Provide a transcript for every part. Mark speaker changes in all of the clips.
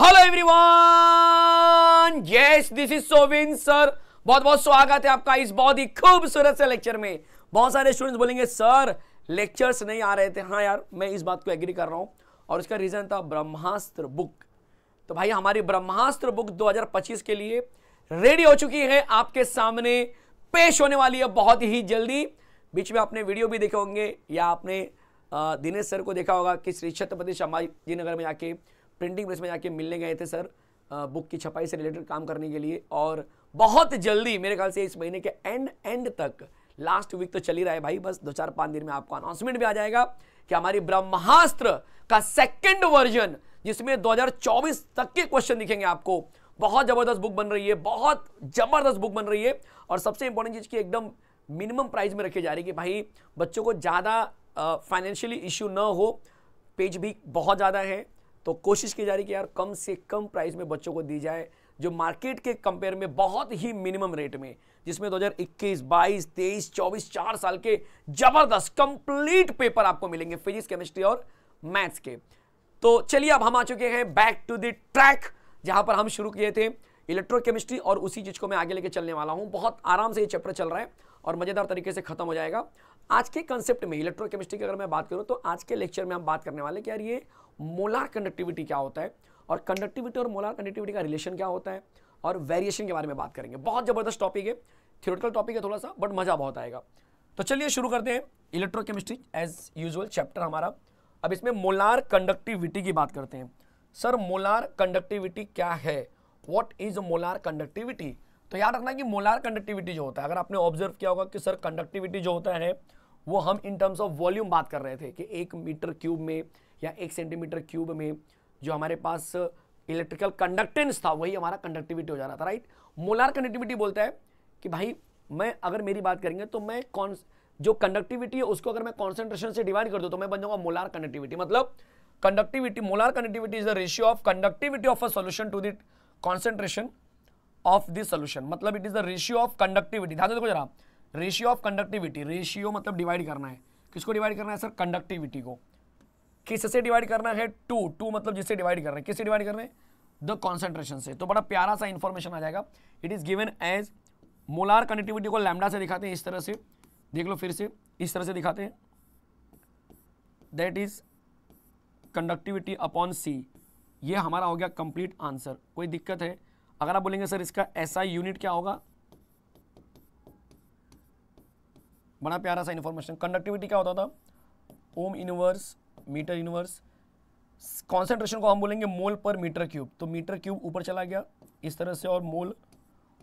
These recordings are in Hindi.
Speaker 1: Hello everyone yes this is Sovin sir बहुत बहुत स्वागत है आपका इस बहुत ही खूबसूरत से लेक्चर में बहुत सारे स्टूडेंट्स बोलेंगे सर लेक्चर्स नहीं आ रहे थे हाँ यार मैं इस बात को एग्री कर रहा हूँ और इसका रीज़न था ब्रह्मास्त्र बुक तो भाई हमारी ब्रह्मास्त्र बुक 2025 के लिए रेडी हो चुकी है आपके सामने पेश होने वाली है बहुत ही जल्दी बीच में आपने वीडियो भी देखे होंगे या आपने दिनेश सर को देखा होगा कि श्री छत्रपति जी नगर में आके प्रिंटिंग प्रेस में जाके मिलने गए थे सर बुक की छपाई से रिलेटेड काम करने के लिए और बहुत जल्दी मेरे ख्याल से इस महीने के एंड एंड तक लास्ट वीक तो चल ही रहा है भाई बस दो चार पाँच दिन में आपको अनाउंसमेंट भी आ जाएगा कि हमारी ब्रह्मास्त्र का सेकेंड वर्जन जिसमें 2024 तक के क्वेश्चन दिखेंगे आपको बहुत ज़बरदस्त बुक बन रही है बहुत ज़बरदस्त बुक बन रही है और सबसे इंपॉर्टेंट चीज़ की एकदम मिनिमम प्राइस में रखी जा रही है कि भाई बच्चों को ज़्यादा फाइनेंशियली इश्यू ना हो पेज भी बहुत ज़्यादा है तो कोशिश की जा रही है कि यार कम से कम प्राइस में बच्चों को दी जाए जो मार्केट के कंपेयर में बहुत ही मिनिमम रेट में जिसमें 2021, 22, 23, 24, चार साल के जबरदस्त कंप्लीट पेपर आपको मिलेंगे फिजिक्स केमिस्ट्री और मैथ्स के तो चलिए अब हम आ चुके हैं बैक टू द ट्रैक जहां पर हम शुरू किए थे इलेक्ट्रोकेमिस्ट्री और उसी चीज को मैं आगे लेके चलने वाला हूं बहुत आराम से ये चैप्टर चल रहा है और मजेदार तरीके से खत्म हो जाएगा आज के कंसेप्ट में इलेक्ट्रोकेमिस्ट्री की अगर मैं बात करूँ तो आज के लेक्चर में हम बात करने वाले कि यार ये मोलार कंडक्टिविटी क्या होता है और कंडक्टिविटी और मोलार कंडक्टिविटी का रिलेशन क्या होता है और वेरिएशन के बारे में बात करेंगे बहुत ज़बरदस्त टॉपिक है थियोरटिकल टॉपिक है थोड़ा सा बट मज़ा बहुत आएगा तो चलिए शुरू करते हैं इलेक्ट्रोकेमिस्ट्री एज यूजल चैप्टर हमारा अब इसमें मोलार कंडक्टिविटी की बात करते हैं सर मोलार कंडक्टिविटी क्या है वॉट इज मोलार कंडक्टिविटी तो याद रखना कि मोलार कंडक्टिविटी जो होता है अगर आपने ऑब्जर्व किया होगा कि सर कंडक्टिविटी जो होता है वो हम इन टर्म्स ऑफ वॉल्यूम बात कर रहे थे कि एक मीटर क्यूब में या एक सेंटीमीटर क्यूब में जो हमारे पास इलेक्ट्रिकल कंडक्टेंस था वही हमारा कंडक्टिविटी हो जा रहा था राइट मोलार कंडक्टिविटी बोलता है कि भाई मैं अगर मेरी बात करेंगे तो मैं कौन जो कंडक्टिविटी है उसको अगर मैं कॉन्सेंट्रेशन से डिवाइड कर दूँ तो मैं बन जाऊँगा मोलार कंडक्टिविटी मतलब conductivity molar conductivity is the ratio of conductivity of a solution to its concentration of this solution मतलब it is the ratio of conductivity ध्यान देखो जरा रेशियो ऑफ कंडक्टिविटी रेशियो मतलब डिवाइड करना है किसको डिवाइड करना है सर कंडक्टिविटी को किससे डिवाइड करना है टू टू मतलब जिससे डिवाइड कर रहे हैं किससे डिवाइड कर रहे हैं द कॉन्सेंट्रेशन से तो बड़ा प्यारा सा इन्फॉर्मेशन आ जाएगा it is given as molar conductivity को लैमडा से दिखाते हैं इस तरह से देख लो फिर से इस तरह से दिखाते हैं that is conductivity upon C ये हमारा हो गया कंप्लीट आंसर कोई दिक्कत है अगर आप बोलेंगे सर इसका ऐसा यूनिट क्या होगा बड़ा प्यारा सा इन्फॉर्मेशन कंडक्टिविटी क्या होता था ohm inverse metre inverse concentration को हम बोलेंगे मोल पर मीटर क्यूब तो मीटर क्यूब ऊपर चला गया इस तरह से और मोल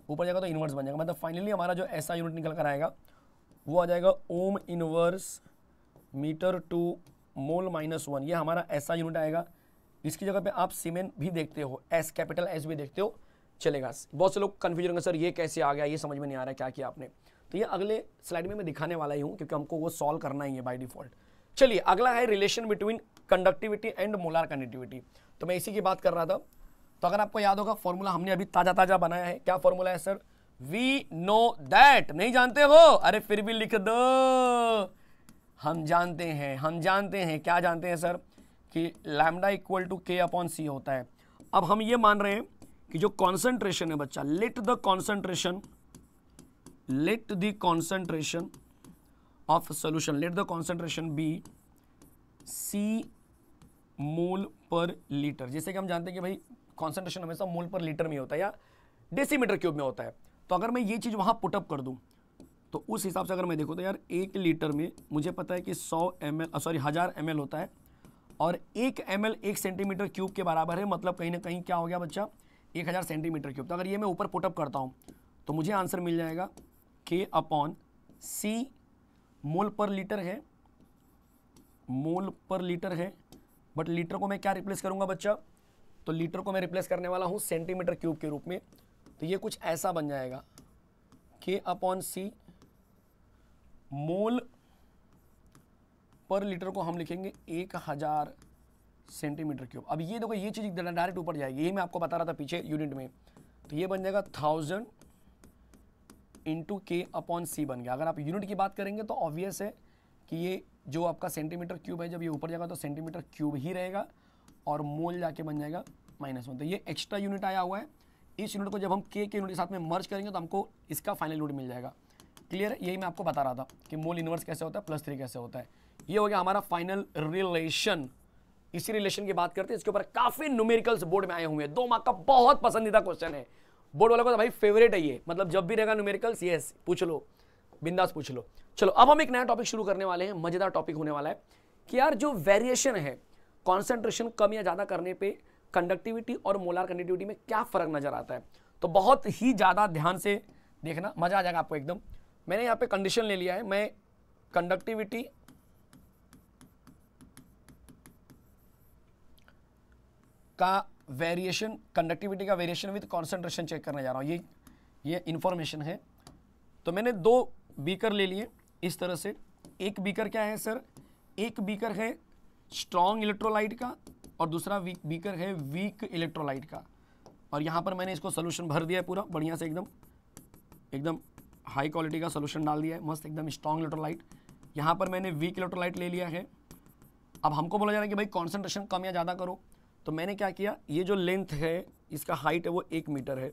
Speaker 1: ऊपर जाएगा तो इनवर्स बन जाएगा मतलब फाइनली हमारा जो ऐसा यूनिट निकल कर आएगा वो आ जाएगा ohm inverse metre two mole minus one ये हमारा ऐसा यूनिट आएगा इसकी जगह पे आप सीमेंट भी देखते हो एस कैपिटल एस भी देखते हो चलेगा बहुत से लोग कन्फ्यूजन होंगे सर ये कैसे आ गया ये समझ में नहीं आ रहा है क्या किया आपने तो ये अगले स्लाइड में मैं दिखाने वाला ही हूँ क्योंकि हमको वो सॉल्व करना ही है बाई डिफॉल्ट चलिए अगला है relation between conductivity and molar conductivity तो मैं इसी की बात कर रहा था तो अगर आपको याद होगा फॉर्मूला हमने अभी ताज़ा ताज़ा बनाया है क्या फॉर्मूला है सर वी नो दैट नहीं जानते हो अरे फिर भी लिख दो हम जानते हैं हम जानते हैं क्या जानते हैं सर कि lambda equal to K upon C होता है अब हम ये मान रहे हैं कि जो कॉन्सेंट्रेशन है बच्चा let the concentration let the concentration of solution let the concentration be C mole per litre जैसे कि हम जानते हैं कि भाई कॉन्सेंट्रेशन हमेशा मोल पर लीटर में होता है या डेसीमीटर क्यूब में होता है तो अगर मैं ये चीज़ वहाँ पुटअप कर दूँ तो उस हिसाब से अगर मैं देखूँ तो यार एक लीटर में मुझे पता है कि सौ एम सॉरी हज़ार एम होता है और एक एम एक सेंटीमीटर क्यूब के बराबर है मतलब कहीं ना कहीं क्या हो गया बच्चा एक हज़ार सेंटीमीटर क्यूब तो अगर ये मैं ऊपर पुटअप करता हूँ तो मुझे आंसर मिल जाएगा के अपॉन सी मोल पर लीटर है मोल पर लीटर है बट लीटर को मैं क्या रिप्लेस करूँगा बच्चा तो लीटर को मैं रिप्लेस करने वाला हूँ सेंटीमीटर क्यूब के रूप में तो ये कुछ ऐसा बन जाएगा के अपॉन सी मोल पर लीटर को हम लिखेंगे एक हज़ार सेंटीमीटर क्यूब अब ये देखो ये चीज़ डायरेक्ट ऊपर जाएगी ये मैं आपको बता रहा था पीछे यूनिट में तो ये बन जाएगा thousand into K upon C बन गया अगर आप यूनिट की बात करेंगे तो ऑब्वियस है कि ये जो आपका सेंटीमीटर क्यूब है जब ये ऊपर जाएगा तो सेंटीमीटर क्यूब ही रहेगा और मोल जाके बन जाएगा माइनस वन तो ये एक्स्ट्रा यूनिट आया हुआ है इस यूनिट को जब हम के के यूनिट के साथ में मर्ज करेंगे तो हमको इसका फाइनल यूनिट मिल जाएगा क्लियर यही मैं आपको बता रहा था कि मोल इनवर्स कैसे होता है प्लस थ्री कैसे होता है ये हो गया हमारा फाइनल रिलेशन इसी रिलेशन की बात करते हैं इसके ऊपर काफी न्यूमेरिकल्स बोर्ड में आए हुए हैं दो मार्क का बहुत पसंदीदा क्वेश्चन है बोर्ड वालों का तो भाई फेवरेट है ये मतलब जब भी रहेगा न्यूमेरिकल्स यस पूछ लो बिंदास पूछ लो चलो अब हम एक नया टॉपिक शुरू करने वाले हैं मजेदार टॉपिक होने वाला है कि यार जो वेरिएशन है कॉन्सेंट्रेशन कम या ज़्यादा करने पर कंडक्टिविटी और मोलार कंडक्टिविटी में क्या फ़र्क नज़र आता है तो बहुत ही ज़्यादा ध्यान से देखना मज़ा आ जाएगा आपको एकदम मैंने यहाँ पे कंडीशन ले लिया है मैं कंडक्टिविटी का वेरिएशन कंडक्टिविटी का वेरिएशन विद कॉन्सेंट्रेशन चेक करने जा रहा हूँ ये ये इन्फॉर्मेशन है तो मैंने दो बीकर ले लिए इस तरह से एक बीकर क्या है सर एक बीकर है स्ट्रॉन्ग इलेक्ट्रोलाइट का और दूसरा वीक बीकर है वीक इलेक्ट्रोलाइट का और यहाँ पर मैंने इसको सोल्यूशन भर दिया है पूरा बढ़िया से एकदम एकदम हाई क्वालिटी का सोल्यूशन डाल दिया है मस्त एकदम स्ट्रॉन्ग इलेक्ट्रोलाइट यहाँ पर मैंने वीक इलेक्ट्रोलाइट ले लिया है अब हमको बोला जा रहा है कि भाई कॉन्सेंट्रेशन कम या ज़्यादा करो तो मैंने क्या किया ये जो लेंथ है इसका हाइट है वो एक मीटर है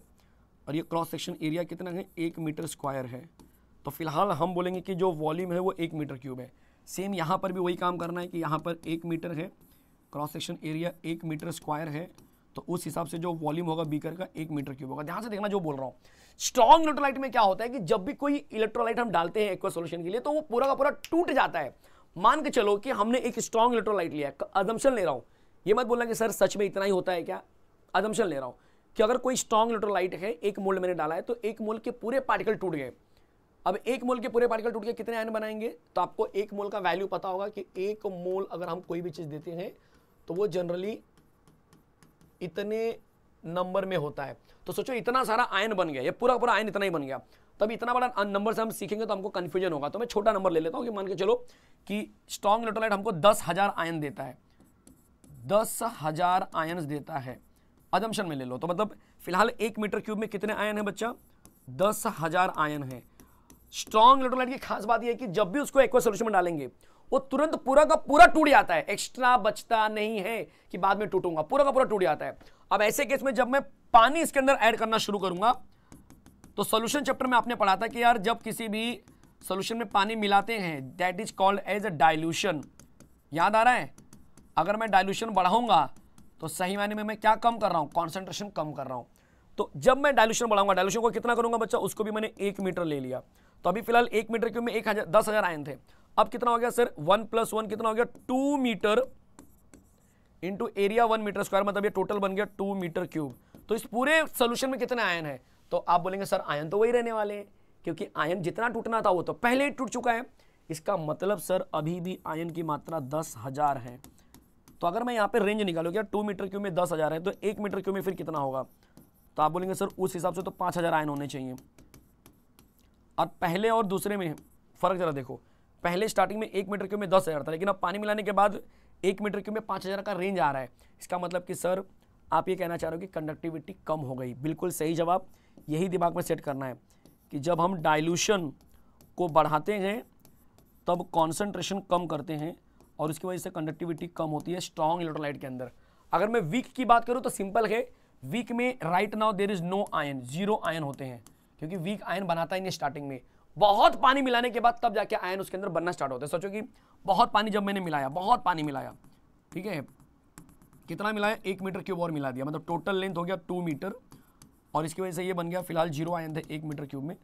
Speaker 1: और ये क्रॉस सेक्शन एरिया कितना है एक मीटर स्क्वायर है तो फिलहाल हम बोलेंगे कि जो वॉल्यूम है वो एक मीटर क्यूब है सेम यहाँ पर भी वही काम करना है कि यहाँ पर एक मीटर है क्रॉस सेक्शन एरिया एक मीटर स्क्वायर है तो उस हिसाब से जो वॉल्यूम होगा बीकर का एक मीटर क्यूब होगा ध्यान से देखना जो बोल रहा हूँ स्ट्रॉन्ग इलेक्ट्रोलाइट में क्या होता है कि जब भी कोई इलेक्ट्रोलाइट हम डालते हैं एक्वा सोल्यूशन के लिए तो वो पूरा का पूरा टूट जाता है मान के चलो कि हमने एक स्ट्रॉन्ग इलेक्ट्रोलाइट लिया अजम्पन ले रहा हूँ ये मत बोलना कि सर सच में इतना ही होता है क्या अदमशन ले रहा हूँ कि अगर कोई स्ट्रॉन्ग इलेक्ट्रोलाइट है एक मोल मैंने डाला है तो एक मोल के पूरे पार्टिकल टूट गए अब एक मोल के पूरे पार्टिकल टूट गए कितने आयन बनाएंगे तो आपको एक मोल का वैल्यू पता होगा कि एक मोल अगर हम कोई भी चीज़ देते हैं तो वो जनरली इतने नंबर में होता है तो सोचो इतना सारा आयन बन गया ये पूरा पूरा आयन इतना ही बन गया तब इतना बड़ा नंबर से हम सीखेंगे तो हमको कन्फ्यूजन होगा तो मैं छोटा नंबर ले लेता हूँ कि मान के चलो कि स्ट्रॉन्ग इलेक्ट्रोलाइट हमको दस हज़ार आयन देता है दस हजार आयन देता है अजम्पन में ले लो तो मतलब फिलहाल एक मीटर क्यूब में कितने आयन है बच्चा दस हजार आयन है स्ट्रॉन्ग इलेक्ट्रोलाइट की खास बात यह कि जब भी उसको एक्वा सोल्यूशन में डालेंगे वो तुरंत पूरा का पूरा टूट जाता है एक्स्ट्रा बचता नहीं है कि बाद में टूटूंगा पूरा का पूरा टूट जाता है अब ऐसे केस में जब मैं पानी इसके अंदर ऐड करना शुरू करूंगा तो सॉल्यूशन चैप्टर में आपने पढ़ा था कि यार जब किसी भी सॉल्यूशन में पानी मिलाते हैं that is called as a dilution याद आ रहा है अगर मैं डायल्यूशन बढ़ाऊंगा तो सही मायने में मैं क्या कम कर रहा हूँ कॉन्सेंट्रेशन कम कर रहा हूँ तो जब मैं डायल्यूशन बढ़ाऊंगा डायलूशन को कितना करूंगा बच्चा उसको भी मैंने एक मीटर ले लिया तो अभी फिलहाल एक मीटर क्यों में एक हज़ार दस हज़ार आयन थे अब कितना हो गया सर वन प्लस वन कितना हो गया two metre into area one metre square मतलब ये टोटल बन गया टू मीटर क्यूब तो इस पूरे सोल्यूशन में कितने आयन है तो आप बोलेंगे सर आयन तो वही रहने वाले हैं क्योंकि आयन जितना टूटना था वो तो पहले ही टूट चुका है इसका मतलब सर अभी भी आयन की मात्रा दस हज़ार है तो अगर मैं यहाँ पे रेंज निकालू क्या टू मीटर क्यू में दस हज़ार है तो एक मीटर क्यू में फिर कितना होगा तो आप बोलेंगे सर उस हिसाब से तो पाँच हज़ार आयन होने चाहिए और पहले और दूसरे में फ़र्क ज़रा देखो पहले स्टार्टिंग में एक मीटर क्यू में दस हज़ार था लेकिन अब पानी मिलाने के बाद एक मीटर क्यू में पाँच हज़ार का रेंज आ रहा है इसका मतलब कि सर आप ये कहना चाह रहे हो कि कंडक्टिविटी कम हो गई बिल्कुल सही जवाब यही दिमाग में सेट करना है कि जब हम डाइल्यूशन को बढ़ाते हैं तब कॉन्सेंट्रेशन कम करते हैं और उसकी वजह से कंडक्टिविटी कम होती है स्ट्रॉन्ग इलेक्ट्रोलाइट के अंदर अगर मैं वीक की बात करूँ तो सिंपल है वीक में right now there is no ion zero ion होते हैं क्योंकि वीक आयन बनाता ही नहीं स्टार्टिंग में बहुत पानी मिलाने के बाद तब जाके आयन उसके अंदर बनना स्टार्ट होता है सोचो कि बहुत पानी जब मैंने मिलाया बहुत पानी मिलाया ठीक है कितना मिलाया एक मीटर क्यूब और मिला दिया मतलब टोटल लेंथ हो गया टू मीटर और इसकी वजह से ये बन गया फिलहाल जीरो आयन थे एक मीटर क्यूब में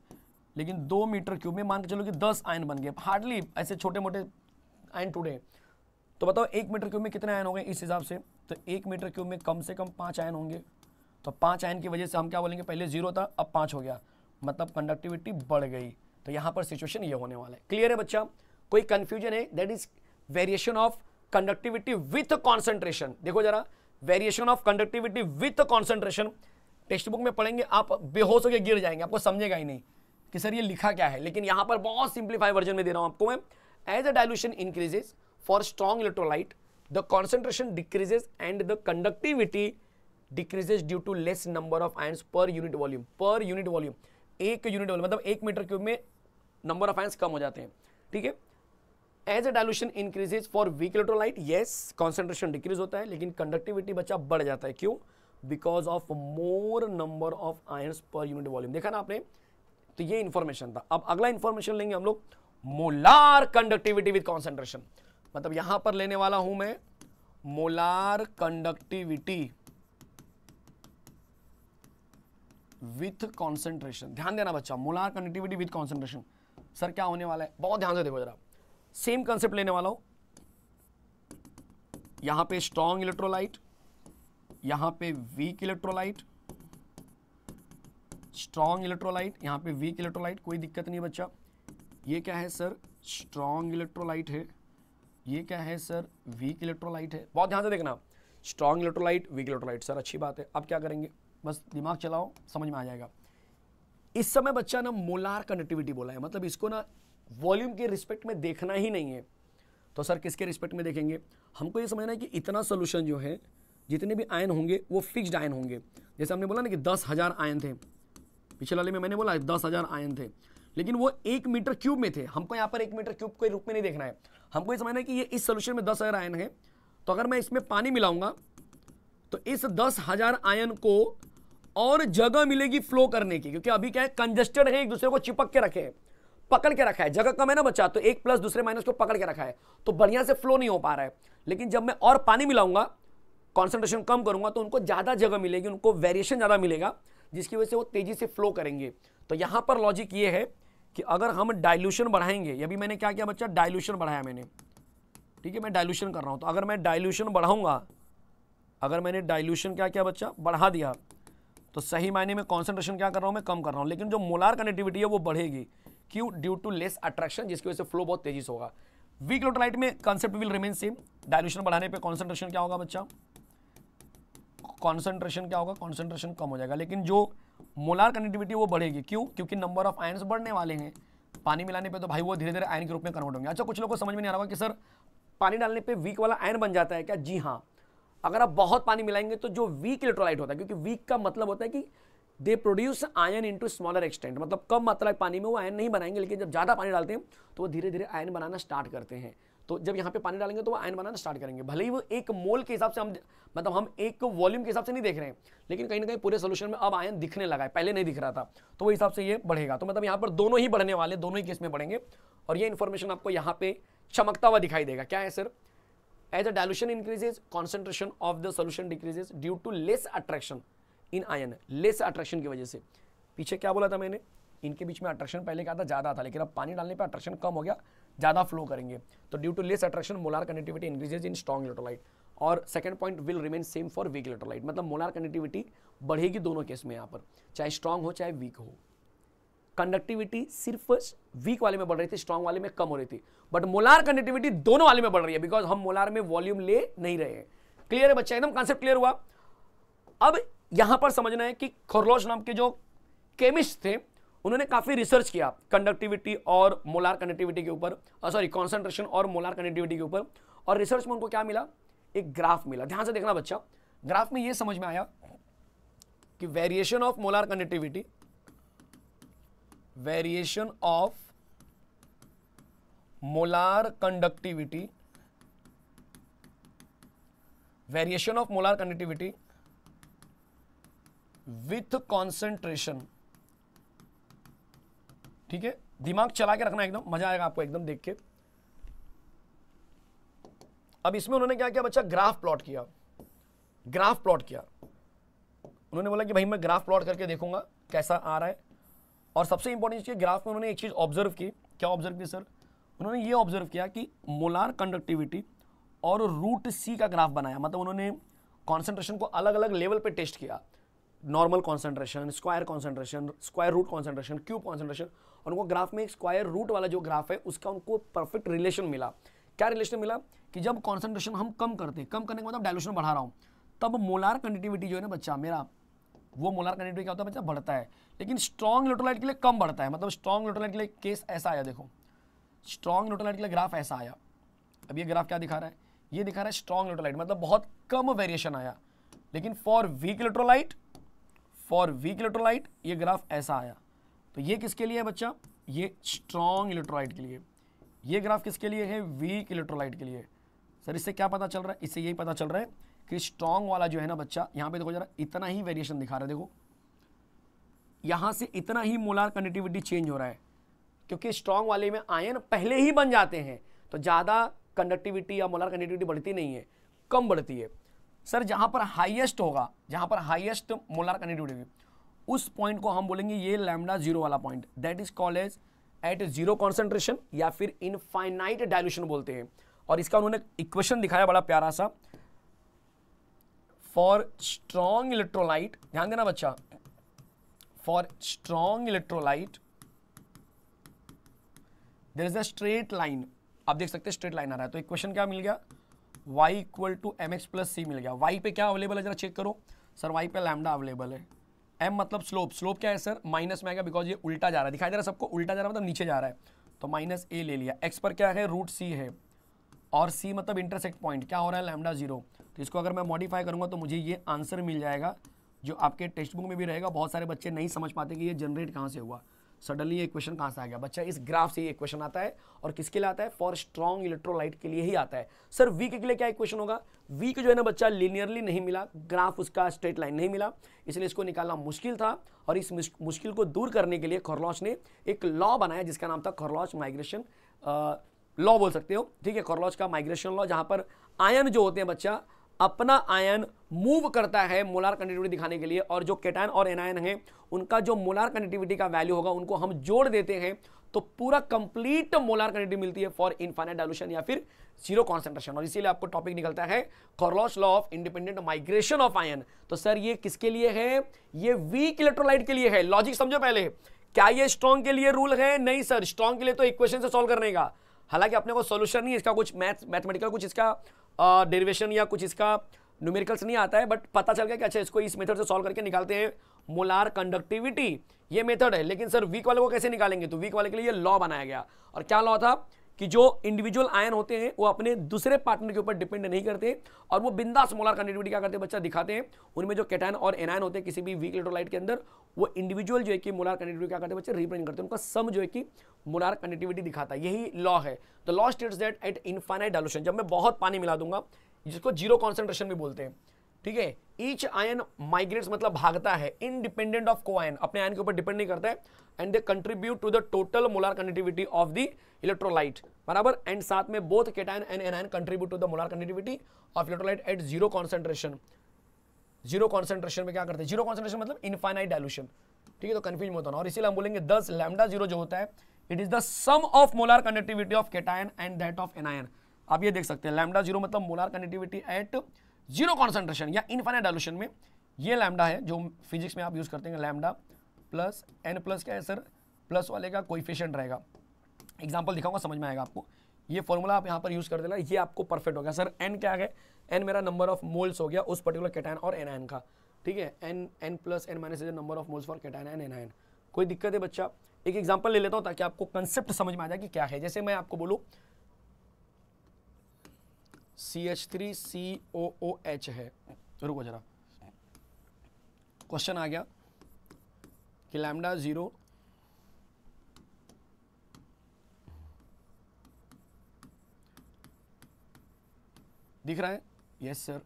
Speaker 1: लेकिन दो मीटर क्यूब में मान के चलो कि दस आयन बन गए हार्डली ऐसे छोटे मोटे आयन टूटे तो बताओ एक मीटर क्यूब में कितने आयन होंगे इस हिसाब से तो एक मीटर क्यूब में कम से कम पाँच आयन होंगे तो पाँच आयन की वजह से हम क्या बोलेंगे पहले जीरो था अब पाँच हो गया मतलब कंडक्टिविटी बढ़ गई तो यहाँ पर सिचुएशन ये होने वाला है क्लियर है बच्चा कोई कन्फ्यूजन है that is variation of conductivity with concentration देखो जरा variation of conductivity with concentration text book में पढ़ेंगे आप बेहोश होकर गिर जाएंगे आपको समझेगा ही नहीं कि सर ये लिखा क्या है लेकिन यहाँ पर बहुत सिंप्लीफाई वर्जन में दे रहा हूँ आपको मैं as a dilution increases for strong electrolyte, the concentration decreases and the conductivity decreases due to less number of ions per unit volume. Per unit volume. एक यूनिट वॉल्यूम मतलब एक मीटर क्यूब में नंबर ऑफ आयंस कम हो जाते हैं ठीक है as a dilution increases for weak electrolyte yes concentration decrease होता है लेकिन कंडक्टिविटी बच्चा बढ़ जाता है क्यों because of more number of ions per unit volume देखा ना आपने तो ये इंफॉर्मेशन था अब अगला इंफॉर्मेशन लेंगे हम लोग मोलार कंडक्टिविटी विद कॉन्सेंट्रेशन मतलब यहां पर लेने वाला हूं मैं मोलार कंडक्टिविटी विथ कॉन्सेंट्रेशन ध्यान देना बच्चा molar conductivity with concentration sir क्या होने वाला है बहुत ध्यान से देखो जरा सेम कंसेप्ट लेने वाला हूं यहां पे स्ट्रॉन्ग इलेक्ट्रोलाइट यहां पे वीक इलेक्ट्रोलाइट स्ट्रॉन्ग इलेक्ट्रोलाइट यहां पे वीक इलेक्ट्रोलाइट कोई दिक्कत नहीं बच्चा ये क्या है सर स्ट्रॉन्ग इलेक्ट्रोलाइट है ये क्या है सर वीक इलेक्ट्रोलाइट है बहुत ध्यान से देखना strong electrolyte weak electrolyte sir अच्छी बात है अब क्या करेंगे बस दिमाग चलाओ समझ में आ जाएगा इस समय बच्चा ना मोलार कनेक्टिविटी बोला है मतलब इसको ना वॉल्यूम के रिस्पेक्ट में देखना ही नहीं है तो सर किसके रिस्पेक्ट में देखेंगे हमको ये समझना है कि इतना सोल्यूशन जो है जितने भी आयन होंगे वो फिक्स्ड आयन होंगे जैसे हमने बोला ना कि दस हज़ार आयन थे पिछले वाले में मैंने बोला दस हज़ार आयन थे लेकिन वो एक मीटर क्यूब में थे हमको यहाँ पर एक मीटर क्यूब के रूप में नहीं देखना है हमको ये समझना है कि ये इस सोल्यूशन में दस हज़ार आयन है तो अगर मैं इसमें पानी मिलाऊंगा तो इस दस हज़ार आयन को और जगह मिलेगी फ्लो करने की क्योंकि अभी क्या है कंजेस्टेड है एक दूसरे को चिपक के रखे पकड़ के रखा है जगह कम है ना बच्चा तो एक प्लस दूसरे माइनस को पकड़ के रखा है तो बढ़िया से फ्लो नहीं हो पा रहा है लेकिन जब मैं और पानी मिलाऊंगा कॉन्सेंट्रेशन कम करूंगा तो उनको ज़्यादा जगह मिलेगी उनको वेरिएशन ज़्यादा मिलेगा जिसकी वजह से वो तेज़ी से फ्लो करेंगे तो यहां पर लॉजिक ये है कि अगर हम डाइल्यूशन बढ़ाएंगे ये भी मैंने क्या किया बच्चा डाइल्यूशन बढ़ाया मैंने ठीक है मैं डाइल्यूशन कर रहा हूँ तो अगर मैं डाइल्यूशन बढ़ाऊंगा अगर मैंने डाइल्यूशन क्या किया बच्चा बढ़ा दिया तो सही मायने में कॉन्सेंट्रेशन क्या कर रहा हूँ मैं कम कर रहा हूँ लेकिन जो मोलार कनेक्टिविटी है वो बढ़ेगी क्यू ड्यू टू लेस अट्रैक्शन जिसकी वजह से फ्लो बहुत तेजी से होगा वीक लोटोलाइट में concept will remain same dilution बढ़ाने पर कॉन्सेंट्रेशन क्या होगा बच्चा कॉन्सेंट्रेशन क्या होगा कॉन्सेंट्रेशन कम हो जाएगा लेकिन जो मोलार कनेक्टिविटी वो बढ़ेगी क्यों क्योंकि नंबर ऑफ आयन्स बढ़ने वाले हैं पानी मिलाने पे तो भाई वो धीरे धीरे आयन के रूप में कन्वर्ट होंगे अच्छा कुछ लोगों को समझ में नहीं आ रहा होगा कि सर पानी डालने पे वीक वाला आयन बन जाता है क्या जी हाँ अगर आप बहुत पानी मिलाएंगे तो जो वीक इलेक्ट्रोलाइट होता है क्योंकि वीक का मतलब होता है कि they produce ion to smaller extent मतलब कम मात्रा पानी में वो आयन नहीं बनाएंगे लेकिन जब ज़्यादा पानी डालते हैं तो वो धीरे धीरे आयन बनाना स्टार्ट करते हैं तो जब यहाँ पे पानी डालेंगे तो वो आयन बनाना स्टार्ट करेंगे भले ही वो एक मोल के हिसाब से हम मतलब हम एक वॉल्यूम के हिसाब से नहीं देख रहे हैं लेकिन कहीं ना कहीं पूरे सोल्यूशन में अब आयन दिखने लगा है पहले नहीं दिख रहा था तो वो हिसाब से ये बढ़ेगा तो मतलब यहाँ पर दोनों ही बढ़ने वाले दोनों ही केस में बढ़ेंगे और ये इन्फॉर्मेशन आपको यहाँ पे चमकता हुआ दिखाई देगा क्या है sir as a dilution increases concentration of the solution decreases due to less attraction in ion less attraction की वजह से पीछे क्या बोला था मैंने इनके बीच में अट्रैक्शन पहले क्या था ज़्यादा था लेकिन अब पानी डालने पर अट्रैक्शन कम हो गया ज़्यादा फ्लो करेंगे तो due to less attraction molar connectivity increases in strong electrolyte और second point will remain same for weak electrolyte मतलब मोलार कनेक्टिविटी बढ़ेगी दोनों केस में यहाँ पर चाहे स्ट्रॉन्ग हो चाहे वीक हो कंडक्टिविटी सिर्फ वीक वाले में बढ़ रही थी स्ट्रॉन्ग वाले में कम हो रही थी बट मोलार कनेक्टिविटी दोनों वाले में बढ़ रही है बिकॉज हम मोलार में वॉल्यूम ले नहीं रहे क्लियर है बच्चा एकदम कॉन्सेप्ट क्लियर हुआ अब यहां पर समझना है कि खरलोश नाम के जो केमिस्ट थे उन्होंने काफ़ी रिसर्च किया कंडक्टिविटी और मोलार कनेक्टिविटी के ऊपर सॉरी कॉन्सेंट्रेशन और मोलार कनेक्टिविटी के ऊपर और रिसर्च में उनको क्या मिला एक ग्राफ मिला ध्यान से देखना बच्चा ग्राफ में यह समझ में आया कि variation of molar connectivity variation of molar conductivity variation of molar connectivity with concentration ठीक है दिमाग चला के रखना एकदम मजा आएगा आपको एकदम देख के अब इसमें उन्होंने क्या किया बच्चा ग्राफ प्लॉट किया ग्राफ प्लॉट किया उन्होंने बोला कि भाई मैं ग्राफ प्लॉट करके देखूंगा कैसा आ रहा है और सबसे इंपॉर्टेंट चीज़ ग्राफ में उन्होंने एक चीज़ ऑब्जर्व की क्या ऑब्जर्व की सर उन्होंने ये ऑब्जर्व किया कि मोलार कंडक्टिविटी और रूट सी का ग्राफ बनाया मतलब उन्होंने कॉन्सेंट्रेशन को अलग अलग लेवल पर टेस्ट किया normal concentration square concentration square root concentration cube concentration और उनको ग्राफ में एक स्क्वायर रूट वाला जो ग्राफ है उसका उनको परफेक्ट रिलेशन मिला क्या रिलेशन मिला कि जब कॉन्सेंट्रेशन हम कम करते कम करने का मतलब डायलूशन बढ़ा रहा हूँ तब मोलार कनेक्टिविटी जो है ना बच्चा मेरा वो मोलार कंडक्टिविटी क्या होता है बच्चा बढ़ता है लेकिन स्ट्रॉन्ग इलेक्ट्रोलाइट के लिए कम बढ़ता है मतलब स्ट्रॉन्ग इलेक्ट्रोलाइट के लिए केस ऐसा आया देखो स्ट्रॉन्ग इलेक्ट्रोलाइट के लिए ग्राफ ऐसा आया अब ये ग्राफ क्या दिखा रहा है ये दिखा रहा है स्ट्रॉन्ग इलेक्ट्रोलाइट मतलब बहुत कम वेरिएशन आया लेकिन for weak electrolyte for weak electrolyte ये ग्राफ ऐसा आया तो ये किसके लिए है बच्चा ये स्ट्रॉन्ग इलेक्ट्रोलाइट के लिए ये ग्राफ किसके लिए है वीक इलेक्ट्रोलाइट के लिए सर इससे क्या पता चल रहा है इससे यही पता चल रहा है कि स्ट्रॉन्ग वाला जो है ना बच्चा यहाँ पे देखो जरा इतना ही वेरिएशन दिखा रहा है देखो यहाँ से इतना ही मोलार कनेक्टिविटी चेंज हो रहा है क्योंकि स्ट्रॉन्ग वाले में आयन पहले ही बन जाते हैं तो ज़्यादा कंडक्टिविटी या मोलार कनेक्टिविटी बढ़ती नहीं है कम बढ़ती है सर जहाँ पर हाइएस्ट होगा जहाँ पर हाइएस्ट मोलार कनेक्टिविटी उस पॉइंट को हम बोलेंगे ये लैमडा जीरो वाला point that is call as at zero concentration या फिर इनफाइनाइट डायल्यूशन बोलते हैं और इसका उन्होंने इक्वेशन दिखाया बड़ा प्यारा सा फॉर स्ट्रॉन्ग इलेक्ट्रोलाइट ध्यान देना बच्चा for strong electrolyte there is a straight line आप देख सकते हैं स्ट्रेट लाइन आ रहा है तो इक्वेशन क्या मिल गया y equal to M X plus C मिल गया y पे क्या अवेलेबल है जरा चेक करो सर y पे लैमडा अवेलेबल है एम मतलब स्लोप स्लोप क्या है सर माइनस में आएगा बिकॉज ये उल्टा जा रहा है दिखाई दे रहा है सबको उल्टा जा रहा है मतलब नीचे जा रहा है तो माइनस ए ले लिया एक्स पर क्या है रूट सी है और सी मतलब इंटरसेक्ट पॉइंट क्या हो रहा है लैमडा जीरो तो इसको अगर मैं मॉडिफाई करूँगा तो मुझे ये आंसर मिल जाएगा जो आपके टेक्स्ट बुक में भी रहेगा बहुत सारे बच्चे नहीं समझ पाते कि ये जनरेट कहाँ से हुआ सडनली ये क्वेश्चन कहाँ से आ गया बच्चा इस ग्राफ से ये क्वेश्चन आता है और किसके लिए आता है फॉर स्ट्रॉन्ग इलेक्ट्रोलाइट के लिए ही आता है सर वीक के लिए क्या क्वेश्चन होगा वीक जो है ना बच्चा लीनियरली नहीं मिला ग्राफ उसका स्ट्रेट लाइन नहीं मिला इसलिए इसको निकालना मुश्किल था और इस मुश्किल को दूर करने के लिए खरलॉच ने एक लॉ बनाया जिसका नाम था खरलॉच माइग्रेशन लॉ बोल सकते हो ठीक है खरलॉच का माइग्रेशन लॉ जहाँ पर आयन जो होते हैं बच्चा अपना आयन मूव करता है मोलार कंडक्टिविटी दिखाने के लिए और जो केटाइन और एनायन है उनका जो मोलार कंडक्टिविटी का वैल्यू होगा उनको हम जोड़ देते हैं तो पूरा कंप्लीट मोलार कंडक्टिविटी मिलती है फॉर इनफाइनाइट डायलूशन या फिर जीरो कॉन्सेंट्रेशन और इसीलिए आपको टॉपिक निकलता है Kohlrausch law of independent migration of ion तो सर ये किसके लिए है ये वीक इलेक्ट्रोलाइट के लिए है लॉजिक समझो पहले क्या ये स्ट्रॉन्ग के लिए रूल है नहीं सर स्ट्रॉन्ग के लिए तो इक्वेशन से सॉल्व करने का हालांकि अपने को सोल्यूशन नहीं इसका कुछ मैथ मैथमेटिकल कुछ इसका डेरिवेशन या कुछ इसका न्यूमेरिकल्स नहीं आता है बट पता चल गया कि अच्छा इसको इस मेथड से सॉल्व करके निकालते हैं मोलार कंडक्टिविटी ये मेथड है लेकिन सर वीक वाले को कैसे निकालेंगे तो वीक वाले के लिए लॉ बनाया गया और क्या लॉ था कि जो इंडिविजुअल आयन होते हैं वो अपने दूसरे पार्टनर के ऊपर डिपेंड नहीं करते और वो बिंदास मोलार कंडक्टिविटी क्या करते हैं बच्चा दिखाते हैं उनमें जो कैटाइन और एनायन होते हैं किसी भी वीक इलेक्ट्रोलाइट के अंदर वो इंडिविजुअल जो है कि मोलार कंडक्टिविटी क्या करते हैं बच्चे रिप्रेजेंट करते हैं उनका सम जो है कि मोलार कंडक्टिविटी दिखाता है यही लॉ है the law states that at infinite dilution जब मैं बहुत पानी मिला दूंगा जिसको जीरो कॉन्सेंट्रेशन भी बोलते हैं ठीक है ईच आयन माइग्रेट्स मतलब भागता है इनडिपेंडेंट ऑफ को आयन अपने आयन के ऊपर डिपेंड नहीं करता है and they contribute to the total molar connectivity of the electrolyte बराबर एंड साथ में both cation and anion contribute to the molar connectivity of electrolyte at zero concentration zero concentration में क्या करते हैं जीरो कॉन्सेंट्रेशन मतलब इनफाइनाइट डायलूशन ठीक है तो कंफ्यूज होता है और इसीलिए हम बोलेंगे दस लैमडा जीरो जो होता है it is the sum of molar connectivity of cation and that of anion आप ये देख सकते हैं लैमडा जीरो मतलब molar connectivity at zero concentration या इन्फाइनाइट डायलूशन में ये लैमडा है जो फिजिक्स में आप यूज़ करते हैं लैमडा प्लस एन प्लस क्या है सर प्लस वाले का कोइफिशियंट रहेगा एग्जाम्पल दिखाऊंगा समझ में आएगा आपको ये फॉर्मूला आप यहाँ पर यूज़ कर देना ये आपको परफेक्ट हो गया सर एन क्या है एन मेरा नंबर ऑफ मोल्स हो गया उस पर्टिकुलर कैटाइन और एन का ठीक है N N plus N minus number of moles for cation N N N कोई दिक्कत है बच्चा एक एग्जाम्पल ले लेता हूँ ताकि आपको कंसेप्ट समझ में आ जाए कि क्या है जैसे मैं आपको बोलूँ C H three C O O H है रुको जरा क्वेश्चन आ गया कि लैमडा ज़ीरो दिख रहा है यस सर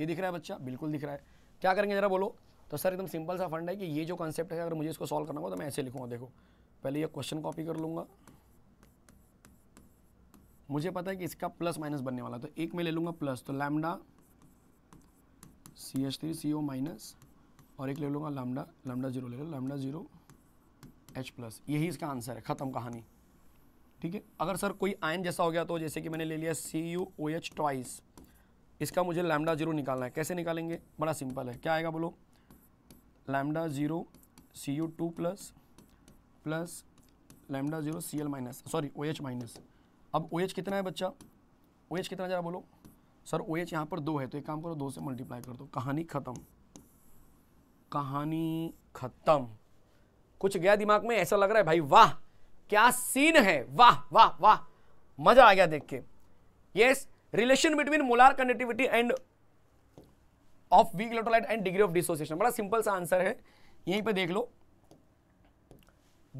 Speaker 1: ये दिख रहा है बच्चा बिल्कुल दिख रहा है क्या करेंगे ज़रा बोलो तो सर एकदम सिंपल सा फंड है कि ये जो कॉन्सेप्ट है अगर मुझे इसको सॉल्व करना होगा तो मैं ऐसे लिखूंगा देखो पहले ये क्वेश्चन कॉपी कर लूंगा मुझे पता है कि इसका प्लस माइनस बनने वाला तो एक मैं ले लूँगा प्लस तो lambda C H three C O minus और एक ले लूँगा लैमडा लैमडा जीरो ले लो लैमडा जीरो एच प्लस यही इसका आंसर है ख़त्म कहानी ठीक है अगर सर कोई आयन जैसा हो गया तो जैसे कि मैंने ले लिया C U O H twice इसका मुझे लैमडा जीरो निकालना है कैसे निकालेंगे बड़ा सिंपल है क्या आएगा बोलो lambda zero C U two plus plus lambda zero C L minus sorry O H minus अब ओ OH कितना है बच्चा ओ OH कितना जरा बोलो सर ओ OH यहाँ पर दो है तो एक काम करो दो से मल्टीप्लाई कर दो कहानी ख़त्म कहानी ख़त्म कुछ गया दिमाग में ऐसा लग रहा है भाई वाह क्या सीन है वाह वाह वाह मज़ा आ गया देख के yes relation between molar connectivity and of weak electrolyte and degree of dissociation बड़ा सिंपल सा आंसर है यहीं पे देख लो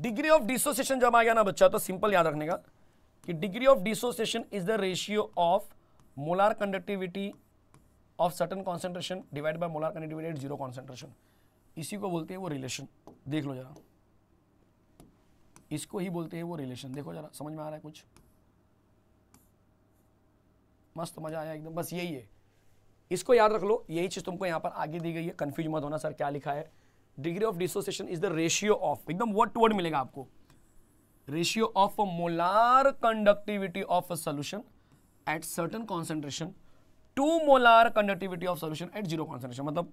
Speaker 1: डिग्री ऑफ डिसोसिएशन जब आ गया ना बच्चा तो सिंपल याद रखने का कि degree of dissociation is the ratio of molar conductivity of certain concentration divide by molar conductivity at zero concentration इसी को बोलते हैं वो रिलेशन देख लो जरा इसको ही बोलते हैं वो रिलेशन देखो जरा समझ में आ रहा है कुछ मस्त मजा आया एकदम बस यही है इसको याद रख लो यही चीज़ तुमको यहाँ पर आगे दी गई है कंफ्यूज मत होना सर क्या लिखा है degree of dissociation is the ratio of एकदम वर्ड टू वर्ड मिलेगा आपको ratio of molar conductivity of a solution at certain concentration to molar conductivity of solution at zero concentration मतलब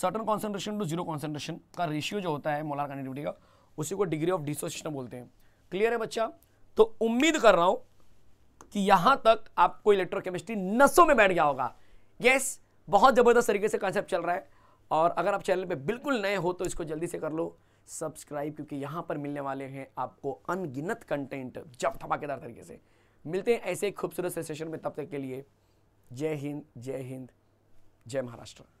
Speaker 1: certain concentration to zero concentration का रेशियो जो होता है मोलार कंडक्टिविटी का उसी को डिग्री ऑफ डिसोसिएशन बोलते हैं क्लियर है बच्चा तो उम्मीद कर रहा हूं कि यहां तक आपको इलेक्ट्रोकेमिस्ट्री नसों में बैठ गया होगा यस बहुत जबरदस्त तरीके से कॉन्सेप्ट चल रहा है और अगर आप चैनल पे बिल्कुल नए हो तो इसको जल्दी से कर लो सब्सक्राइब क्योंकि यहाँ पर मिलने वाले हैं आपको अनगिनत कंटेंट जब धमाकेदार तरीके से मिलते हैं ऐसे खूबसूरत से सेशन में तब तक के लिए जय हिंद जय हिंद जय महाराष्ट्र